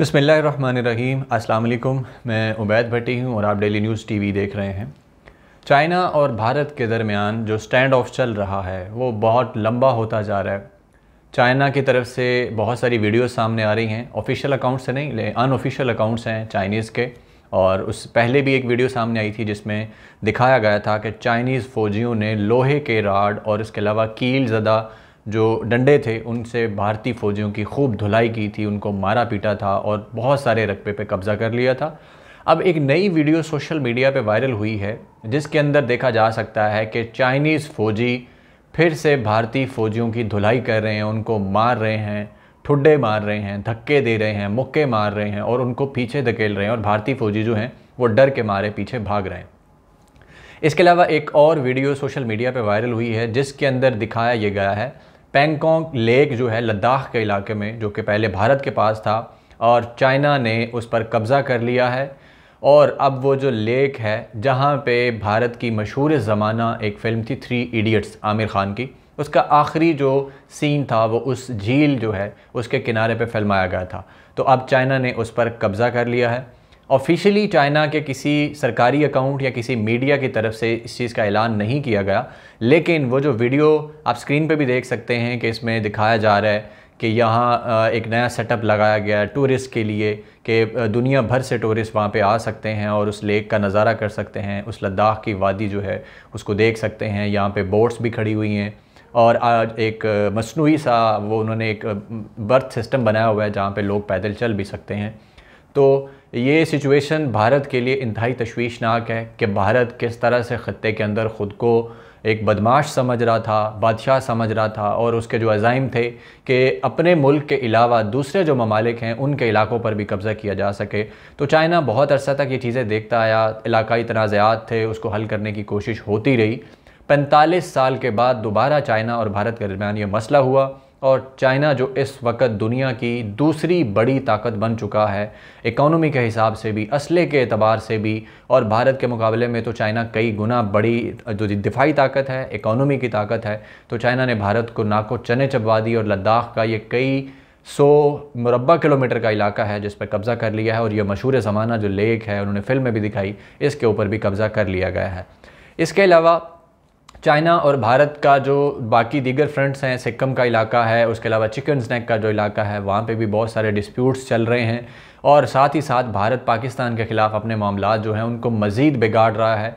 बसमीम अस्सलाम मैं उबैद भट्टी हूँ और आप डेली न्यूज़ टीवी देख रहे हैं चाइना और भारत के दरमियान जो स्टैंड ऑफ चल रहा है वो बहुत लंबा होता जा रहा है चाइना की तरफ से बहुत सारी वीडियो सामने आ रही हैं ऑफिशियल अकाउंट्स से नहीं लेकिन अनऑफिशियल अकाउंट्स हैं चाइनीज़ के और उस पहले भी एक वीडियो सामने आई थी जिसमें दिखाया गया था कि चाइनीज़ फ़ौजियों ने लोहे के राड और इसके अलावा कील ज़दा जो डंडे थे उनसे भारतीय फ़ौजियों की खूब धुलाई की थी उनको मारा पीटा था और बहुत सारे रकबे पे कब्ज़ा कर लिया था अब एक नई वीडियो सोशल मीडिया पे वायरल हुई है जिसके अंदर देखा जा सकता है कि चाइनीज़ फ़ौजी फिर से भारतीय फ़ौजियों की धुलाई कर रहे हैं उनको मार रहे हैं ठुड्डे मार रहे हैं धक्के दे रहे हैं मुक्के मार रहे हैं और उनको पीछे धकेल रहे हैं और भारतीय फ़ौजी जो हैं वो डर के मारे पीछे भाग रहे हैं इसके अलावा एक और वीडियो सोशल मीडिया पर वायरल हुई है जिसके अंदर दिखाया यह गया है पेंगकोंग लेक जो है लद्दाख के इलाके में जो कि पहले भारत के पास था और चाइना ने उस पर कब्ज़ा कर लिया है और अब वो जो लेक है जहाँ पे भारत की मशहूर ज़माना एक फ़िल्म थी थ्री इडियट्स आमिर ख़ान की उसका आखिरी जो सीन था वो उस झील जो है उसके किनारे पे फिल्माया गया था तो अब चाइना ने उस पर कब्ज़ा कर लिया है ऑफिशियली चाइना के किसी सरकारी अकाउंट या किसी मीडिया की तरफ से इस चीज़ का ऐलान नहीं किया गया लेकिन वो जो वीडियो आप स्क्रीन पे भी देख सकते हैं कि इसमें दिखाया जा रहा है कि यहाँ एक नया सेटअप लगाया गया है टूरिस्ट के लिए कि दुनिया भर से टूरिस्ट वहाँ पे आ सकते हैं और उस लेक का नज़ारा कर सकते हैं उस लद्दाख की वादी जो है उसको देख सकते हैं यहाँ पे बोट्स भी खड़ी हुई हैं और आज एक मसनू सा वो उन्होंने एक बर्थ सिस्टम बनाया हुआ है जहाँ पे लोग पैदल चल भी सकते हैं तो ये सिचुएशन भारत के लिए इंतहाई तशवीशनाक है कि भारत किस तरह से ख़त्े के अंदर ख़ुद को एक बदमाश समझ रहा था बादशाह समझ रहा था और उसके जो अज़ाइम थे कि अपने मुल्क के अलावा दूसरे जो ममालिक हैं उनके इलाकों पर भी कब्ज़ा किया जा सके तो चाइना बहुत अरसा तक ये चीज़ें देखता आया इलाकई तनाज़ात थे उसको हल करने की कोशिश होती रही पैंतालीस साल के बाद दोबारा चाइना और भारत के दरमियान ये मसला हुआ और चाइना जो इस वक्त दुनिया की दूसरी बड़ी ताकत बन चुका है इकोनॉमी के हिसाब से भी असले के अतबार से भी और भारत के मुकाबले में तो चाइना कई गुना बड़ी जो दिफाई ताकत है इकोनॉमी की ताकत है तो चाइना ने भारत को नाको चने चबवा दी और लद्दाख का ये कई सौ मुरबा किलोमीटर का इलाका है जिस पर कब्ज़ा कर लिया है और यह मशहूर ज़माना जो लेक है उन्होंने फिल्म में भी दिखाई इसके ऊपर भी कब्ज़ा कर लिया गया है इसके अलावा चाइना और भारत का जो बाकी दीगर फ्रंट्स हैं सिक्किम का इलाका है उसके अलावा चिकन स्नैक का जो इलाका है वहाँ पे भी बहुत सारे डिस्प्यूट्स चल रहे हैं और साथ ही साथ भारत पाकिस्तान के ख़िलाफ़ अपने मामला जो हैं उनको मज़ीद बिगाड़ रहा है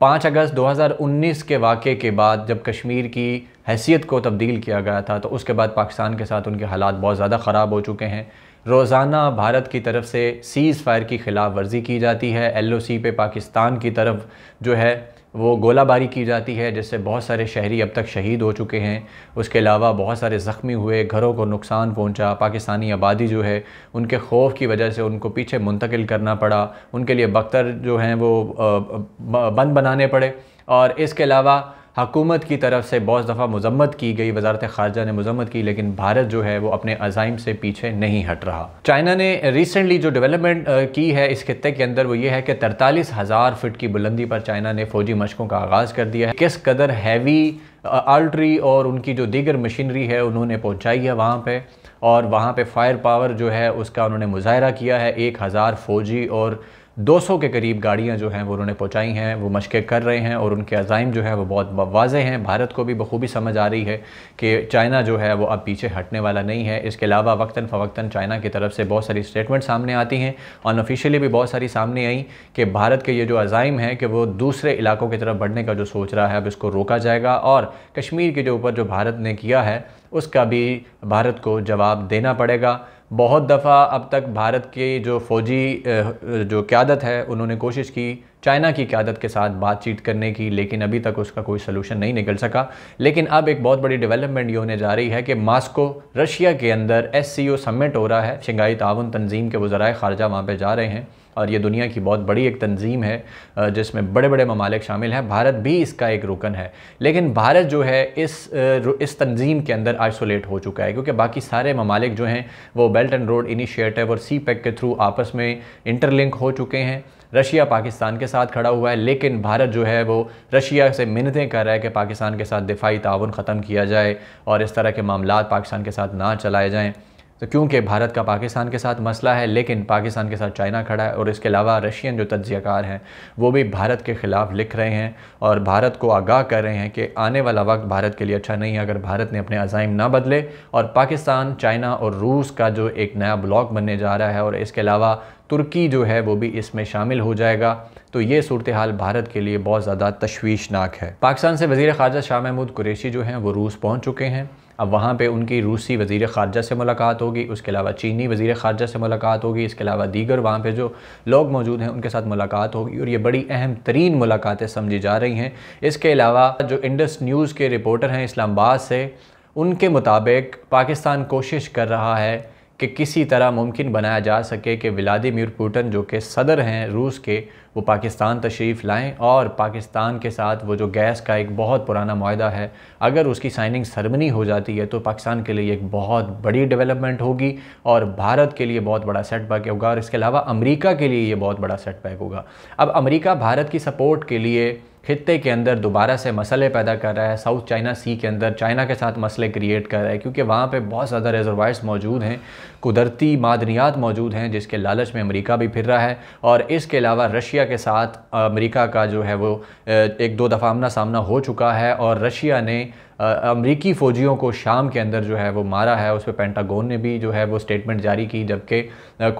पाँच अगस्त 2019 के वाक़े के बाद जब कश्मीर की हैसियत को तब्दील किया गया था तो उसके बाद पाकिस्तान के साथ उनके हालात बहुत ज़्यादा ख़राब हो चुके हैं रोज़ाना भारत की तरफ से सीज़ फायर की खिलाफ वर्जी की जाती है एल पे पाकिस्तान की तरफ जो है वो गोलाबारी की जाती है जिससे बहुत सारे शहरी अब तक शहीद हो चुके हैं उसके अलावा बहुत सारे ज़ख्मी हुए घरों को नुकसान पहुंचा पाकिस्तानी आबादी जो है उनके खौफ की वजह से उनको पीछे मुंतकिल करना पड़ा उनके लिए बख्तर जो हैं वो बंद बनाने पड़े और इसके अलावा हकूमत की तरफ से बहुत दफ़ा मजम्मत की गई वजारत खारजा ने मजम्मत की लेकिन भारत जो है वो अपने अजाइम से पीछे नहीं हट रहा चाइना ने रिसेंटली जो डेवलपमेंट की है इस खत्े के अंदर वो ये है कि तरतालीस हज़ार फिट की बुलंदी पर चाइना ने फौजी मशकों का आगाज़ कर दिया है किस कदर हैवी आल्ट्री और उनकी जो दीगर मशीनरी है उन्होंने पहुँचाई है वहाँ पर और वहाँ पर फायर पावर जो है उसका उन्होंने मुजाहरा किया है एक हज़ार फौजी और 200 के करीब गाड़ियां जो हैं वो उन्होंने पहुंचाई हैं वो मशक़ें कर रहे हैं और उनके अज़ाइम जो है वो बहुत वाजे हैं भारत को भी बखूबी समझ आ रही है कि चाइना जो है वो अब पीछे हटने वाला नहीं है इसके अलावा वक्ता फ़वक्ता चाइना की तरफ से बहुत सारी स्टेटमेंट सामने आती हैं अनऑफिशियली भी बहुत सारी सामने आई कि भारत के ये जो अज़ाइम हैं कि वो दूसरे इलाकों की तरफ बढ़ने का जो सोच रहा है अब इसको रोका जाएगा और कश्मीर के जो ऊपर जो भारत ने किया है उसका भी भारत को जवाब देना पड़ेगा बहुत दफ़ा अब तक भारत के जो फ़ौजी जो क्यादत है उन्होंने कोशिश की चाइना की क्यादत के साथ बातचीत करने की लेकिन अभी तक उसका कोई सलूशन नहीं निकल सका लेकिन अब एक बहुत बड़ी डेवलपमेंट ये होने जा रही है कि मास्को रशिया के अंदर एस सी ओ समिट हो रहा है शंघाई तावन तंजीम के वज़रा ख़ारजा वहाँ पर जा रहे हैं और ये दुनिया की बहुत बड़ी एक तंजीम है जिसमें बड़े बड़े ममालिक शामिल हैं भारत भी इसका एक रुकन है लेकिन भारत जो है इस इस तंजीम के अंदर आइसोलेट हो चुका है क्योंकि बाकी सारे ममालिक जो हैं वो बेल्ट एंड रोड इनिशिएटिव और सी पैक के थ्रू आपस में इंटरलिंक हो चुके हैं रशिया पाकिस्तान के साथ खड़ा हुआ है लेकिन भारत जो है वो रशिया से मिन्नतें कर रहा है कि पाकिस्तान के साथ दिफाई ताउन ख़त्म किया जाए और इस तरह के मामला पाकिस्तान के साथ ना चलाए जाएँ तो क्योंकि भारत का पाकिस्तान के साथ मसला है लेकिन पाकिस्तान के साथ चाइना खड़ा है और इसके अलावा रशियन जो तजियाकार हैं वो भी भारत के ख़िलाफ़ लिख रहे हैं और भारत को आगाह कर रहे हैं कि आने वाला वक्त भारत के लिए अच्छा नहीं है अगर भारत ने अपने अजाइम ना बदले और पाकिस्तान चाइना और रूस का जो एक नया ब्लॉक बनने जा रहा है और इसके अलावा तुर्की जो है वो भी इसमें शामिल हो जाएगा तो ये सूरत हाल भारत के लिए बहुत ज़्यादा तशवीशनाक है पाकिस्तान से वज़ी ख़ारजा शाह महमूद कुरेशी जो हैं वो रूस पहुँच चुके हैं अब वहाँ पर उनकी रूसी वज़ी ख़ारजा से मुलाकात होगी उसके अलावा चीनी वजीर ख़ारजा से मुलाकात होगी इसके अलावा दीगर वहाँ पर जो लोग मौजूद हैं उनके साथ मुलाकात होगी और ये बड़ी अहम तरीन मुलाकातें समझी जा रही हैं इसके अलावा जो इंडस न्यूज़ के रिपोर्टर हैं इस्लामाबाद से उनके मुताबिक पाकिस्तान कोशिश कर रहा है कि किसी तरह मुमकिन बनाया जा सके कि व्लादिमिर पुटन जो कि सदर हैं रूस के वो पाकिस्तान तशरीफ़ लाएँ और पाकिस्तान के साथ वो जो गैस का एक बहुत पुराना माहा है अगर उसकी साइनिंग सरमनी हो जाती है तो पाकिस्तान के लिए एक बहुत बड़ी डेवलपमेंट होगी और भारत के लिए बहुत बड़ा सेटबैक होगा और इसके अलावा अमरीका के लिए ये बहुत बड़ा सेटबैक होगा अब अमरीका भारत की सपोर्ट के लिए खत्े के अंदर दोबारा से मसले पैदा कर रहा है साउथ चाइना सी के अंदर चाइना के साथ मसले क्रिएट कर रहा है क्योंकि वहाँ पे बहुत ज़्यादा रिजर्वाइस मौजूद हैं कुदरती मादनियात मौजूद हैं जिसके लालच में अमेरिका भी फिर रहा है और इसके अलावा रशिया के साथ अमेरिका का जो है वो एक दो दफ़ा आमना सामना हो चुका है और रशिया ने अमरीकी फ़ौजियों को शाम के अंदर जो है वो मारा है उस पर पेंटागोन ने भी जो है वो स्टेटमेंट जारी की जबकि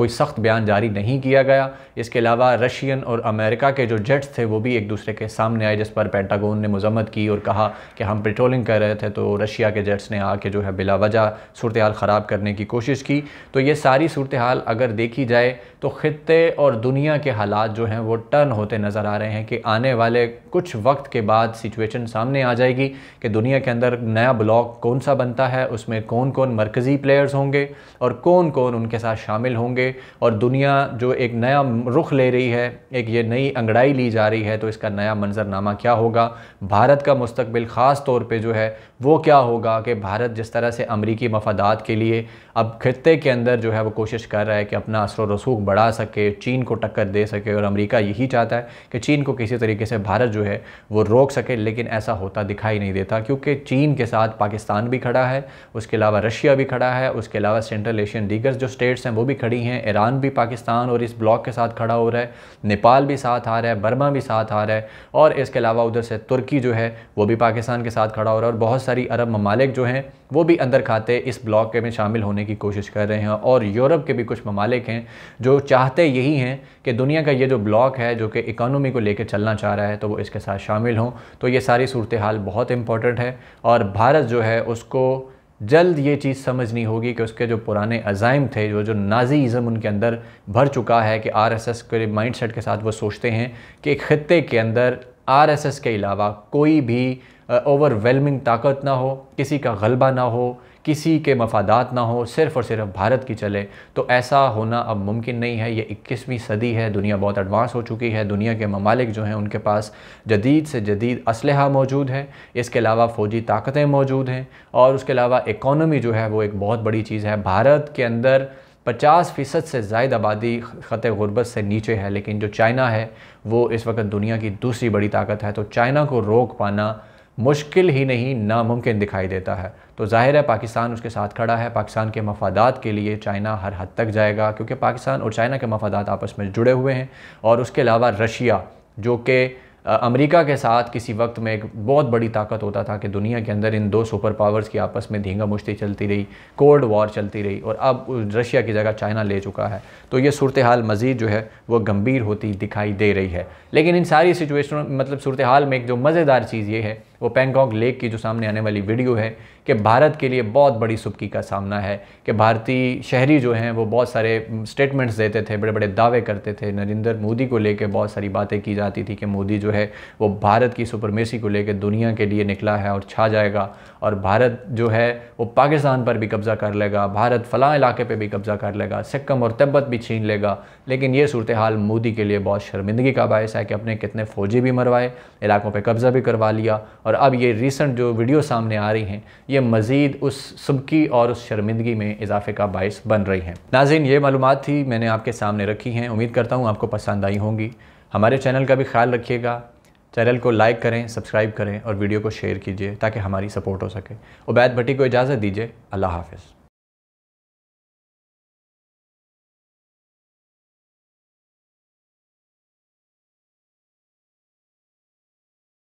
कोई सख्त बयान जारी नहीं किया गया इसके अलावा रशियन और अमेरिका के जो जेट्स थे वो भी एक दूसरे के सामने आए जिस पर पेंटागोन ने मजम्मत की और कहा कि हम पेट्रोलिंग कर रहे थे तो रशिया के जेट्स ने आके जो है बिलावजा सूरत ख़राब करने की कोशिश की तो ये सारी सूरत हाल अगर देखी जाए तो ख़त्े और दुनिया के हालात जो हैं वो टर्न होते नज़र आ रहे हैं कि आने वाले कुछ वक्त के बाद सिचुएशन सामने आ जाएगी कि दुनिया के अंदर नया ब्लॉक कौन सा बनता है उसमें कौन कौन मरकज़ी प्लेयर्स होंगे और कौन कौन उनके साथ शामिल होंगे और दुनिया जो एक नया रुख ले रही है एक ये नई अंगड़ाई ली जा रही है तो इसका नया मंजरनामा क्या होगा भारत का मुस्तबिल ख़ास तौर पर जो है वो क्या होगा कि भारत जिस तरह से अमरीकी मफादात के लिए अब खत्े के अंदर जो है वो कोशिश कर रहा है कि अपना असर रसूख बढ़ा सके चीन को टक्कर दे सके और अमेरिका यही चाहता है कि चीन को किसी तरीके से भारत जो है वो रोक सके लेकिन ऐसा होता दिखाई नहीं देता क्योंकि चीन के साथ पाकिस्तान भी खड़ा है उसके अलावा रशिया भी खड़ा है उसके अलावा सेंट्रल एशियन दीगर जो स्टेट्स हैं वो भी खड़ी हैं ईरान भी पाकिस्तान और इस ब्लॉक के साथ खड़ा हो रहा है नेपाल भी साथ आ रहा है बर्मा भी साथ आ रहा है और इसके अलावा उधर से तुर्की जो है वो भी पाकिस्तान के साथ खड़ा हो रहा है और बहुत सारी अरब ममालिक जो हैं वो भी अंदर खाते इस ब्लॉक में शामिल होने की कोशिश कर रहे हैं और यूरोप के भी कुछ ममालिक हैं जो चाहते यही हैं कि दुनिया का ये जो ब्लॉक है जो कि इकानमी को लेकर चलना चाह रहा है तो वो इसके साथ शामिल हों तो ये सारी सूरत हाल बहुत इंपॉर्टेंट है और भारत जो है उसको जल्द ये चीज़ समझनी होगी कि उसके जो पुराने अज़ाइम थे जो जो नाजीज़म उनके अंदर भर चुका है कि आरएसएस के माइंडसेट के साथ वो सोचते हैं कि एक ख़त्े के अंदर आरएसएस के अलावा कोई भी ओवरवेलमिंग ताकत ना हो किसी का गलबा ना हो किसी के मफादात ना हो सिर्फ और सिर्फ भारत की चले तो ऐसा होना अब मुमकिन नहीं है ये इक्कीसवीं सदी है दुनिया बहुत एडवांस हो चुकी है दुनिया के ममालिक जो हैं उनके पास जदीद से जदीद इसलह मौजूद है इसके अलावा फ़ौजी ताकतें मौजूद हैं और उसके अलावा इकॉनमी जो है वो एक बहुत बड़ी चीज़ है भारत के अंदर पचास फ़ीसद से जायद आबादी ख़त गुरबत से नीचे है लेकिन जो चाइना है वो इस वक्त दुनिया की दूसरी बड़ी ताकत है तो चाइना को रोक पाना मुश्किल ही नहीं नामुमकिन दिखाई देता है तो जाहिर है पाकिस्तान उसके साथ खड़ा है पाकिस्तान के मफादात के लिए चाइना हर हद तक जाएगा क्योंकि पाकिस्तान और चाइना के मफादात आपस में जुड़े हुए हैं और उसके अलावा रशिया जो कि अमेरिका के साथ किसी वक्त में एक बहुत बड़ी ताकत होता था कि दुनिया के अंदर इन दो सुपर पावर्स की आपस में धींगा मुश्ती चलती रही कोल्ड वॉर चलती रही और अब रशिया की जगह चाइना ले चुका है तो ये सूरत हाल मज़ीद जो है वो गंभीर होती दिखाई दे रही है लेकिन इन सारी सिचुएशन मतलब सूरत हाल में एक जो मज़ेदार चीज़ ये है वो पेंगोंग लेक की जो सामने आने वाली वीडियो है कि भारत के लिए बहुत बड़ी सुबकी का सामना है कि भारतीय शहरी जो हैं वो बहुत सारे स्टेटमेंट्स देते थे बड़े बड़े दावे करते थे नरेंद्र मोदी को लेकर बहुत सारी बातें की जाती थी कि मोदी जो है वो भारत की सुपरमेसी को लेकर दुनिया के लिए निकला है और छा जाएगा और भारत जो है वो पाकिस्तान पर भी कब्ज़ा कर लेगा भारत फ़लाँ इलाके पर भी कब्ज़ा कर लेगा सिक्किम और तिब्बत भी छीन लेगा लेकिन ये सूरत हाल मोदी के लिए बहुत शर्मिंदगी का बायस है कि अपने कितने फ़ौजी भी मरवाए इलाकों पर कब्ज़ा भी करवा लिया और और अब ये रिसेंट जो वीडियो सामने आ रही हैं ये मज़ीद उस सबकी और उस शर्मिंदगी में इजाफे का बायस बन रही हैं नाजिन ये मालूम थी मैंने आपके सामने रखी हैं उम्मीद करता हूँ आपको पसंद आई होंगी हमारे चैनल का भी ख्याल रखिएगा चैनल को लाइक करें सब्सक्राइब करें और वीडियो को शेयर कीजिए ताकि हमारी सपोर्ट हो सके उबैद भट्टी को इजाज़त दीजिए अल्लाह हाफिज़